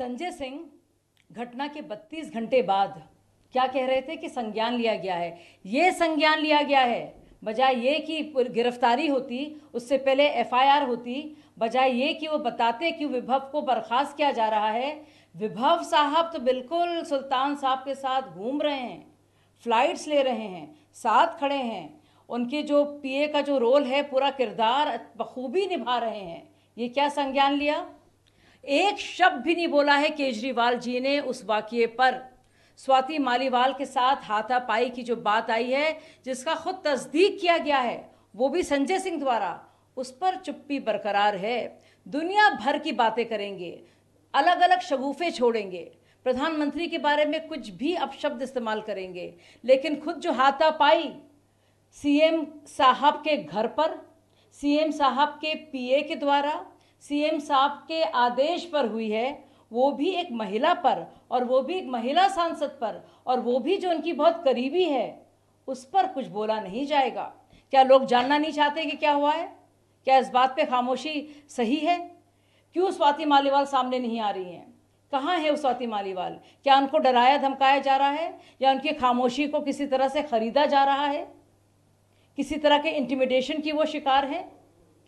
संजय सिंह घटना के 32 घंटे बाद क्या कह रहे थे कि संज्ञान लिया गया है ये संज्ञान लिया गया है बजाय ये कि गिरफ्तारी होती उससे पहले एफआईआर होती बजाय ये कि वो बताते कि विभव को बर्खास्त किया जा रहा है विभव साहब तो बिल्कुल सुल्तान साहब के साथ घूम रहे हैं फ्लाइट्स ले रहे हैं साथ खड़े हैं उनके जो पीए का जो रोल है पूरा किरदार बखूबी निभा रहे हैं ये क्या संज्ञान लिया एक शब्द भी नहीं बोला है केजरीवाल जी ने उस वाक्य पर स्वाति मालीवाल के साथ हाथापाई की जो बात आई है जिसका खुद तस्दीक किया गया है वो भी संजय सिंह द्वारा उस पर चुप्पी बरकरार है दुनिया भर की बातें करेंगे अलग अलग शगुफे छोड़ेंगे प्रधानमंत्री के बारे में कुछ भी अपशब्द इस्तेमाल करेंगे लेकिन खुद जो हाथापाई सीएम साहब के घर पर सीएम साहब के पीए के द्वारा सीएम साहब के आदेश पर हुई है वो भी एक महिला पर और वो भी एक महिला सांसद पर और वो भी जो उनकी बहुत करीबी है उस पर कुछ बोला नहीं जाएगा क्या लोग जानना नहीं चाहते कि क्या हुआ है क्या इस बात पे खामोशी सही है क्यों स्वाति मालीवाल सामने नहीं आ रही हैं कहाँ है स्वाति मालीवाल क्या उनको डराया धमकाया जा रहा है या उनकी खामोशी को किसी तरह से खरीदा जा रहा है किसी तरह के इंटिमिडेशन की वो शिकार है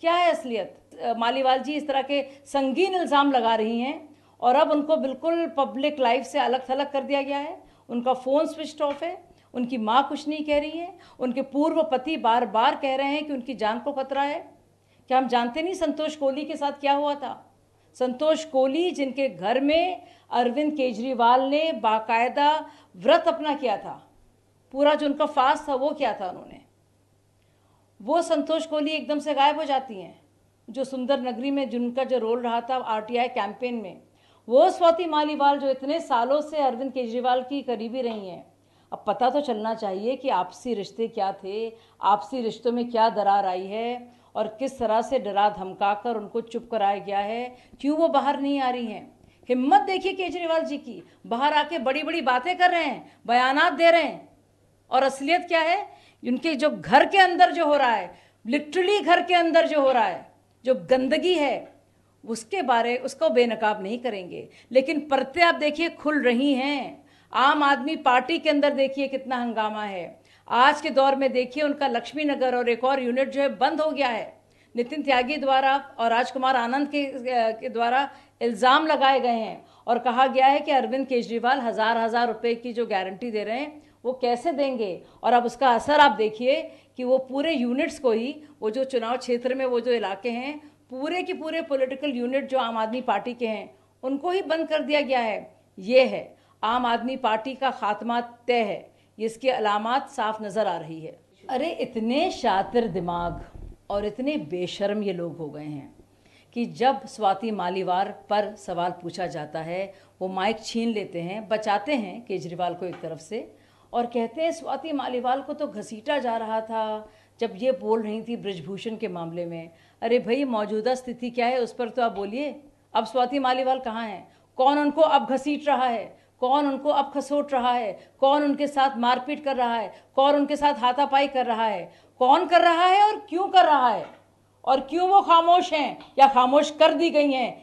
क्या है असलियत मालीवाल जी इस तरह के संगीन इल्ज़ाम लगा रही हैं और अब उनको बिल्कुल पब्लिक लाइफ से अलग थलग कर दिया गया है उनका फ़ोन स्विच ऑफ है उनकी माँ कुछ नहीं कह रही है उनके पूर्व पति बार बार कह रहे हैं कि उनकी जान को खतरा है क्या हम जानते नहीं संतोष कोहली के साथ क्या हुआ था संतोष कोहली जिनके घर में अरविंद केजरीवाल ने बाकायदा व्रत अपना किया था पूरा जो उनका फास्ट था वो क्या था उन्होंने वो संतोष कोहली एकदम से गायब हो जाती हैं जो सुंदर नगरी में जिनका जो रोल रहा था आरटीआई कैंपेन में वो स्वाति मालीवाल जो इतने सालों से अरविंद केजरीवाल की करीबी रही हैं अब पता तो चलना चाहिए कि आपसी रिश्ते क्या थे आपसी रिश्तों में क्या दरार आई है और किस तरह से डरा धमका कर उनको चुप कराया गया है क्यों वो बाहर नहीं आ रही हैं हिम्मत देखिए केजरीवाल जी की बाहर आके बड़ी बड़ी बातें कर रहे हैं बयानात दे रहे हैं और असलियत क्या है उनके जो घर के अंदर जो हो रहा है लिटरली घर के अंदर जो हो रहा है जो गंदगी है उसके बारे उसको बेनकाब नहीं करेंगे लेकिन परतें आप देखिए खुल रही हैं आम आदमी पार्टी के अंदर देखिए कितना हंगामा है आज के दौर में देखिए उनका लक्ष्मी नगर और एक और यूनिट जो है बंद हो गया है नितिन त्यागी द्वारा और राजकुमार आनंद के, के द्वारा इल्ज़ाम लगाए गए हैं और कहा गया है कि अरविंद केजरीवाल हज़ार हज़ार रुपये की जो गारंटी दे रहे हैं वो कैसे देंगे और अब उसका असर आप देखिए कि वो पूरे यूनिट्स को ही वो जो चुनाव क्षेत्र में वो जो इलाके हैं पूरे के पूरे पॉलिटिकल यूनिट जो आम आदमी पार्टी के हैं उनको ही बंद कर दिया गया है ये है आम आदमी पार्टी का खात्मा तय है इसकी अलामत साफ नज़र आ रही है अरे इतने शातिर दिमाग और इतने बेशर्म ये लोग हो गए हैं कि जब स्वाति मालीवार पर सवाल पूछा जाता है वो माइक छीन लेते हैं बचाते हैं केजरीवाल को एक तरफ से और कहते हैं स्वाति मालीवाल को तो घसीटा जा रहा था जब ये बोल रही थी ब्रजभूषण के मामले में अरे भाई मौजूदा स्थिति क्या है उस पर तो आप बोलिए अब स्वाति मालीवाल कहाँ हैं कौन उनको अब घसीट रहा है कौन उनको अब खसोट रहा है कौन उनके साथ मारपीट कर रहा है कौन उनके साथ हाथापाई कर रहा है कौन कर रहा है और क्यों कर रहा है और क्यों वो खामोश हैं या खामोश कर दी गई हैं